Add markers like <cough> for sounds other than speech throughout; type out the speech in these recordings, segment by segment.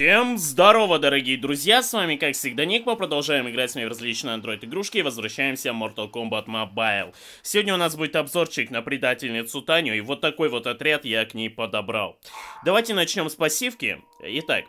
Всем здорово, дорогие друзья, с вами как всегда Ник, мы продолжаем играть с ней в различные андроид игрушки и возвращаемся в Mortal Kombat Mobile. Сегодня у нас будет обзорчик на предательницу Таню, и вот такой вот отряд я к ней подобрал. Давайте начнем с пассивки. Итак,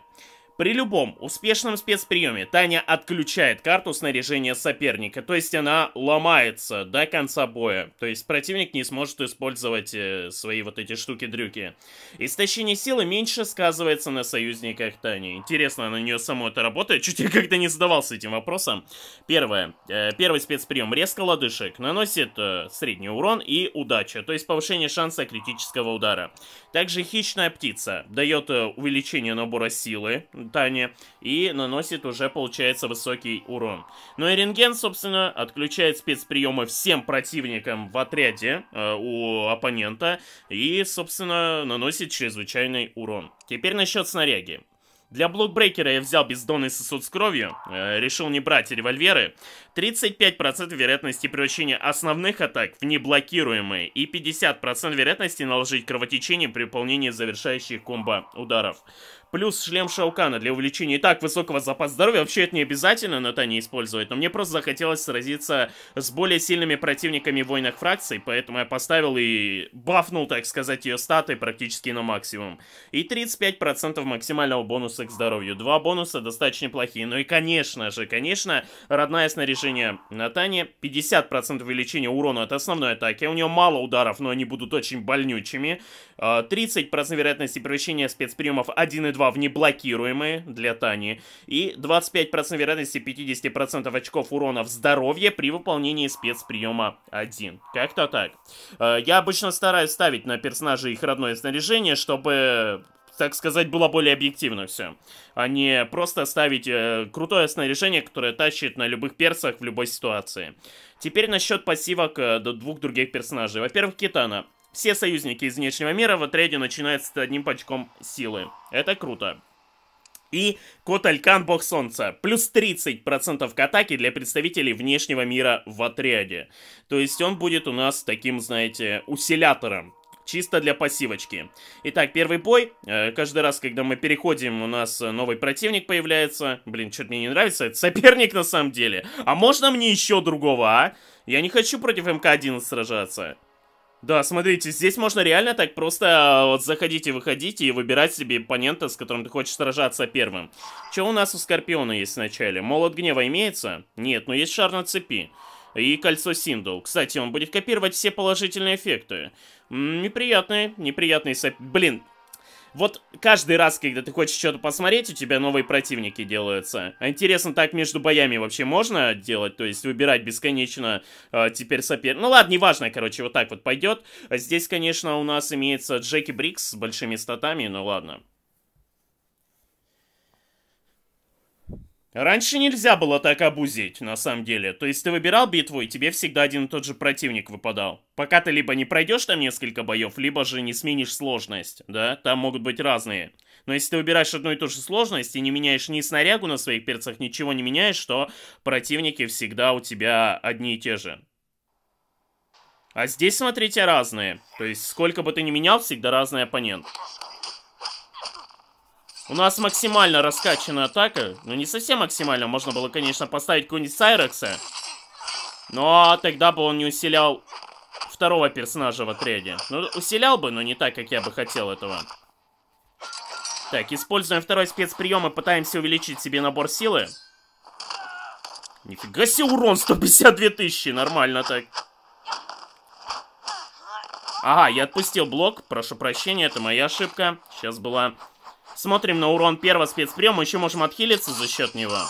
при любом успешном спецприеме Таня отключает карту снаряжения соперника, то есть она ломается до конца боя. То есть противник не сможет использовать э, свои вот эти штуки-дрюки. Истощение силы меньше сказывается на союзниках Тани. Интересно, на нее само это работает? Чуть я как-то не задавался этим вопросом. Первое. Э, первый спецприем. Резко лодыжек. Наносит э, средний урон и удача, то есть повышение шанса критического удара. Также хищная птица. Дает э, увеличение набора силы Тане и наносит уже, получается, высокий урон. Ну и рентген, собственно, отключает спецприемы всем противникам в отряде э, у оппонента и, собственно, наносит чрезвычайный урон. Теперь насчет снаряги. Для блокбрейкера я взял бездонный сосуд с кровью, э, решил не брать револьверы. 35% вероятности превращения основных атак в неблокируемые и 50% вероятности наложить кровотечение при выполнении завершающих комбо ударов. Плюс шлем Шаукана для увеличения и так высокого запаса здоровья. Вообще это не обязательно но не использовать, но мне просто захотелось сразиться с более сильными противниками в войнах фракций, поэтому я поставил и бафнул, так сказать, ее статы практически на максимум. И 35% максимального бонуса бонусы к здоровью. Два бонуса достаточно плохие. Ну и, конечно же, конечно, родное снаряжение Натани. 50% увеличения урона от основной атаки. У нее мало ударов, но они будут очень больнючими. 30% а, вероятности превращения спецприемов 1 и 2 в неблокируемые для Тани. И 25% вероятности 50% очков урона в здоровье при выполнении спецприема 1. Как-то так. А, я обычно стараюсь ставить на персонажей их родное снаряжение, чтобы так сказать, было более объективно все. А не просто ставить э, крутое снаряжение, которое тащит на любых персах в любой ситуации. Теперь насчет пассивок э, двух других персонажей. Во-первых, Китана. Все союзники из внешнего мира в отряде начинают с одним пачком силы. Это круто. И кот Алькан Бог Солнца. Плюс 30% к атаке для представителей внешнего мира в отряде. То есть он будет у нас таким, знаете, усилятором чисто для пассивочки. Итак, первый бой. Э, каждый раз, когда мы переходим, у нас э, новый противник появляется. Блин, что-то мне не нравится. Это соперник на самом деле. А можно мне еще другого, а? Я не хочу против МК-11 сражаться. Да, смотрите, здесь можно реально так просто э, вот заходить и выходить и выбирать себе оппонента, с которым ты хочешь сражаться первым. Что у нас у Скорпиона есть вначале? Молот гнева имеется? Нет, но есть шар на цепи. И кольцо Синдул. Кстати, он будет копировать все положительные эффекты. Неприятные, неприятные соп... Блин, вот каждый раз, когда ты хочешь что-то посмотреть, у тебя новые противники делаются. А интересно, так между боями вообще можно делать? То есть выбирать бесконечно э, теперь сопер. Ну ладно, неважно, короче, вот так вот пойдет. А здесь, конечно, у нас имеется Джеки Брикс с большими статами, но ну ладно. Раньше нельзя было так обузить, на самом деле. То есть ты выбирал битву, и тебе всегда один и тот же противник выпадал. Пока ты либо не пройдешь там несколько боев, либо же не сменишь сложность, да? Там могут быть разные. Но если ты выбираешь одну и ту же сложность и не меняешь ни снарягу на своих перцах, ничего не меняешь, то противники всегда у тебя одни и те же. А здесь, смотрите, разные. То есть сколько бы ты ни менял, всегда разный оппонент. У нас максимально раскачанная атака. Ну, не совсем максимально. Можно было, конечно, поставить какого-нибудь Сайрекса. Но тогда бы он не усилял второго персонажа в отряде. Ну, усилял бы, но не так, как я бы хотел этого. Так, используем второй спецприем и пытаемся увеличить себе набор силы. Нифига себе урон, 152 тысячи, нормально так. Ага, я отпустил блок, прошу прощения, это моя ошибка. Сейчас была Смотрим на урон первого спецприема, еще можем отхилиться за счет него.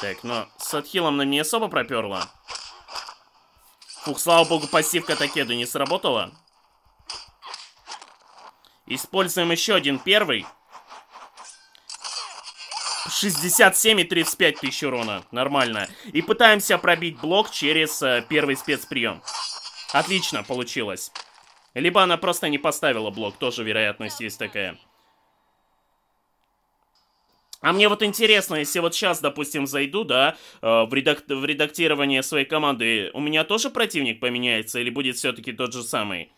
Так, но с отхилом нам не особо проперло. Фух, слава богу, пассивка Такеду не сработала. Используем еще один первый. 67 и 35 тысяч урона. Нормально. И пытаемся пробить блок через э, первый спецприем. Отлично получилось. Либо она просто не поставила блок, тоже вероятность есть такая. А мне вот интересно, если вот сейчас, допустим, зайду, да, э, в, редак... в редактирование своей команды, у меня тоже противник поменяется или будет все-таки тот же самый?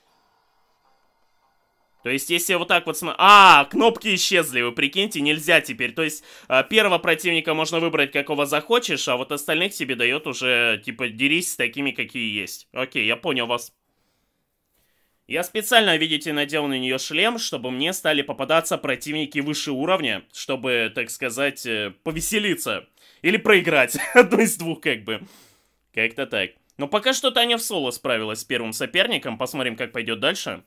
То есть, если вот так вот... См... А, кнопки исчезли, вы прикиньте, нельзя теперь. То есть, э, первого противника можно выбрать, какого захочешь, а вот остальных тебе дает уже, типа, дерись с такими, какие есть. Окей, я понял вас. Я специально, видите, надел на нее шлем, чтобы мне стали попадаться противники выше уровня, чтобы, так сказать, э, повеселиться. Или проиграть. <laughs> Одно из двух, как бы. Как-то так. Но пока что Таня в соло справилась с первым соперником. Посмотрим, как пойдет дальше.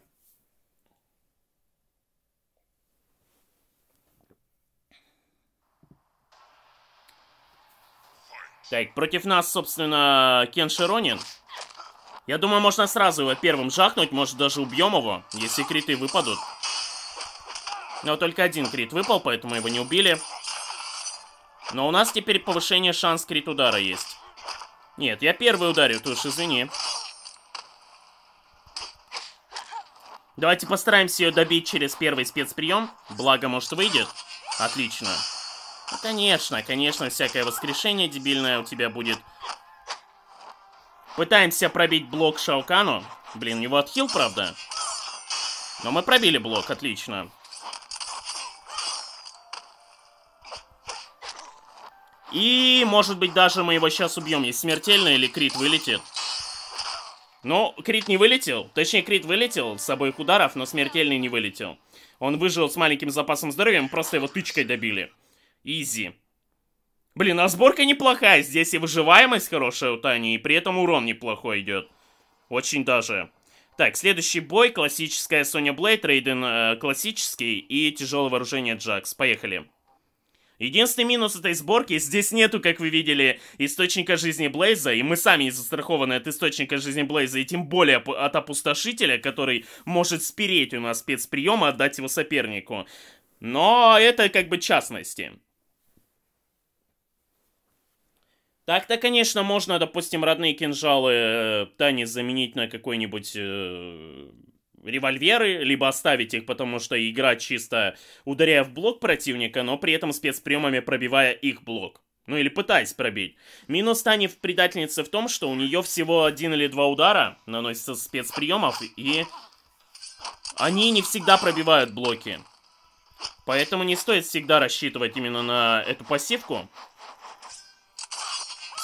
Так, против нас, собственно, Кен Широнин. Я думаю, можно сразу его первым жахнуть. Может, даже убьем его, если криты выпадут. Но только один крит выпал, поэтому его не убили. Но у нас теперь повышение шанс крит удара есть. Нет, я первый ударю, ты уж извини. Давайте постараемся ее добить через первый спецприем. Благо, может, выйдет. Отлично. Ну, конечно, конечно, всякое воскрешение дебильное у тебя будет. Пытаемся пробить блок Шаукану. Блин, его отхил, правда? Но мы пробили блок, отлично. И, может быть, даже мы его сейчас убьем, если смертельно или крит вылетит. Но ну, крит не вылетел. Точнее, крит вылетел с обоих ударов, но смертельный не вылетел. Он выжил с маленьким запасом здоровья, мы просто его тычкой добили. Изи. Блин, а сборка неплохая. Здесь и выживаемость хорошая у Тани, и при этом урон неплохой идет. Очень даже. Так, следующий бой. Классическая Соня Блейд, Рейден э, классический и тяжелое вооружение Джакс. Поехали. Единственный минус этой сборки, здесь нету, как вы видели, источника жизни Блейза, и мы сами не застрахованы от источника жизни Блейза, и тем более от опустошителя, который может спереть у нас спецприем и отдать его сопернику. Но это как бы частности. Так-то, конечно, можно, допустим, родные кинжалы э, Тани заменить на какой-нибудь э, револьверы, либо оставить их, потому что игра чисто ударяя в блок противника, но при этом спецприемами пробивая их блок. Ну или пытаясь пробить. Минус Тани в предательнице в том, что у нее всего один или два удара наносится спецприемов, и они не всегда пробивают блоки. Поэтому не стоит всегда рассчитывать именно на эту пассивку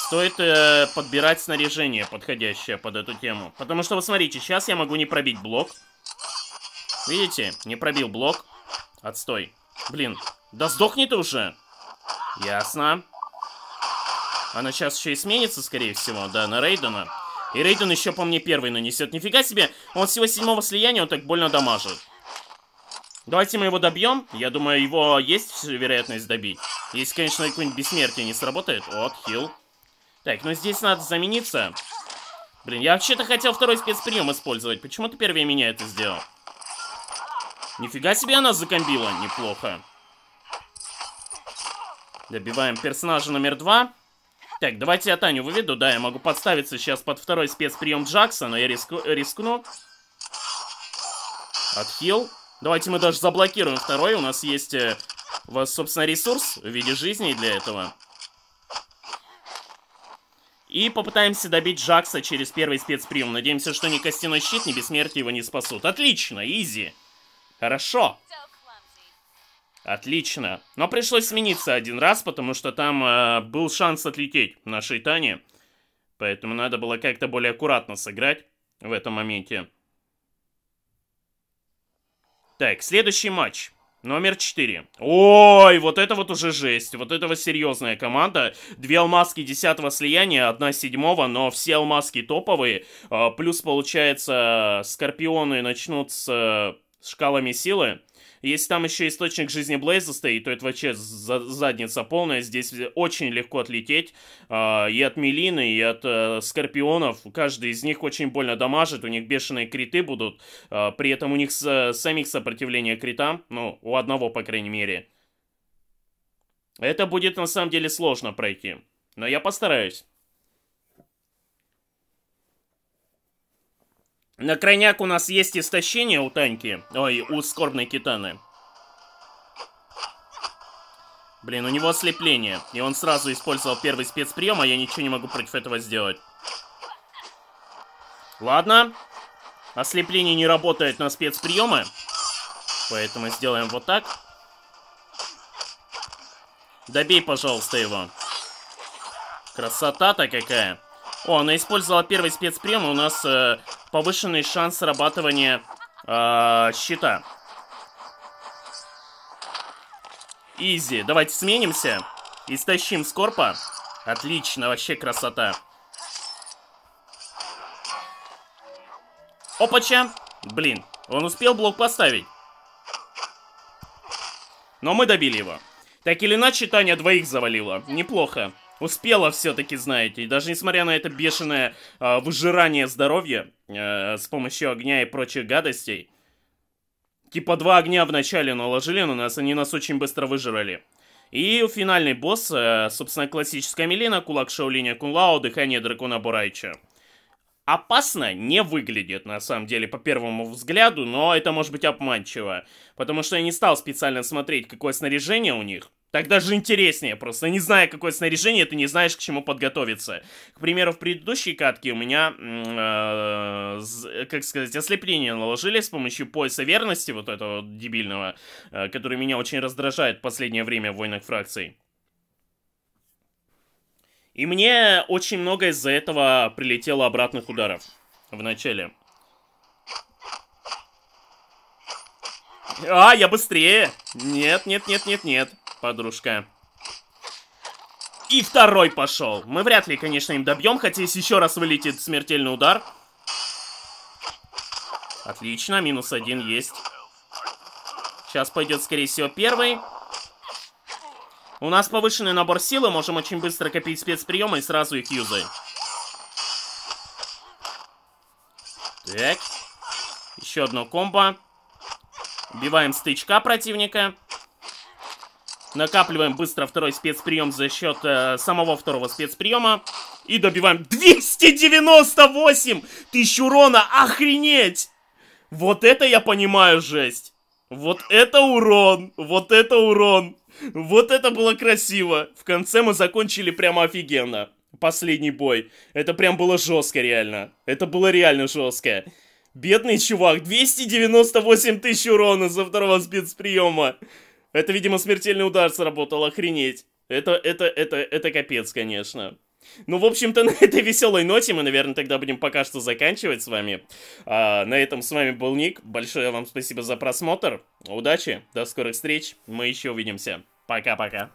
стоит э, подбирать снаряжение подходящее под эту тему. Потому что, вот смотрите, сейчас я могу не пробить блок. Видите? Не пробил блок. Отстой. Блин, да сдохни ты уже! Ясно. Она сейчас еще и сменится, скорее всего, да, на Рейдена. И Рейден еще по мне первый нанесет. Нифига себе, он всего седьмого слияния, он так больно дамажит. Давайте мы его добьем. Я думаю, его есть вероятность добить. Если, конечно, какое-нибудь бессмертие не сработает. Вот, хил. Так, ну здесь надо замениться. Блин, я вообще-то хотел второй спецприем использовать. Почему ты первый меня это сделал? Нифига себе она закомбила. Неплохо. Добиваем персонажа номер два. Так, давайте я Таню выведу. Да, я могу подставиться сейчас под второй спецприем Джакса, но я риску, рискну. Отхил. Давайте мы даже заблокируем второй. У нас есть, э, собственно, ресурс в виде жизни для этого. И попытаемся добить Джакса через первый спецприем. Надеемся, что ни костяной щит, ни бессмертие его не спасут. Отлично, изи. Хорошо. Отлично. Но пришлось смениться один раз, потому что там э, был шанс отлететь нашей Тане. Поэтому надо было как-то более аккуратно сыграть в этом моменте. Так, следующий матч. Номер 4. Ой, вот это вот уже жесть. Вот этого вот серьезная команда. Две алмазки 10 слияния, одна седьмого, но все алмазки топовые. А, плюс, получается, скорпионы начнут с э, с шкалами силы. Если там еще источник жизни Блейза стоит, то это вообще за задница полная. Здесь очень легко отлететь а, и от Мелины, и от э, Скорпионов. Каждый из них очень больно дамажит, у них бешеные криты будут. А, при этом у них самих сопротивление критам, ну, у одного, по крайней мере. Это будет на самом деле сложно пройти, но я постараюсь. На крайняк у нас есть истощение у танки. Ой, у скорбной китаны. Блин, у него ослепление. И он сразу использовал первый спецприем, а я ничего не могу против этого сделать. Ладно. Ослепление не работает на спецприемы. Поэтому сделаем вот так. Добей, пожалуйста, его. Красота-то какая. О, она использовала первый спецприем, у нас э, повышенный шанс срабатывания э, щита. Изи. Давайте сменимся. Истощим скорпа. Отлично, вообще красота. Опача. Блин, он успел блок поставить. Но мы добили его. Так или иначе, Таня двоих завалила. Неплохо. Успела все-таки, знаете. И даже несмотря на это бешеное э, выжирание здоровья э, с помощью огня и прочих гадостей. Типа два огня вначале наложили на нас, они нас очень быстро выжрали. И финальный босс, э, а, собственно, классическая Милена, кулак Шаулиня Кунлао, дыхание дракона Бурайча. Опасно не выглядит, на самом деле, по первому взгляду, но это может быть обманчиво. Потому что я не стал специально смотреть, какое снаряжение у них. Так даже интереснее просто. Не зная, какое снаряжение, ты не знаешь, к чему подготовиться. К примеру, в предыдущей катке у меня, э, как сказать, ослепление наложили с помощью пояса верности, вот этого дебильного, э, который меня очень раздражает в последнее время в войнах фракций. И мне очень много из-за этого прилетело обратных ударов в начале. А, я быстрее! Нет, нет, нет, нет, нет подружка. И второй пошел. Мы вряд ли, конечно, им добьем, хотя если еще раз вылетит смертельный удар. Отлично, минус один есть. Сейчас пойдет, скорее всего, первый. У нас повышенный набор силы, можем очень быстро копить спецприемы и сразу их юзать. Так. Еще одно комбо. Убиваем стычка противника. Накапливаем быстро второй спецприем за счет э, самого второго спецприема. И добиваем 298 тысяч урона. Охренеть! Вот это я понимаю жесть. Вот это урон. Вот это урон. Вот это было красиво. В конце мы закончили прямо офигенно. Последний бой. Это прям было жестко реально. Это было реально жестко. Бедный чувак. 298 тысяч урона за второго спецприема. Это, видимо, смертельный удар сработал, охренеть. Это, это, это, это капец, конечно. Ну, в общем-то, <laughs> на этой веселой ноте мы, наверное, тогда будем пока что заканчивать с вами. А, на этом с вами был Ник. Большое вам спасибо за просмотр. Удачи, до скорых встреч. Мы еще увидимся. Пока-пока.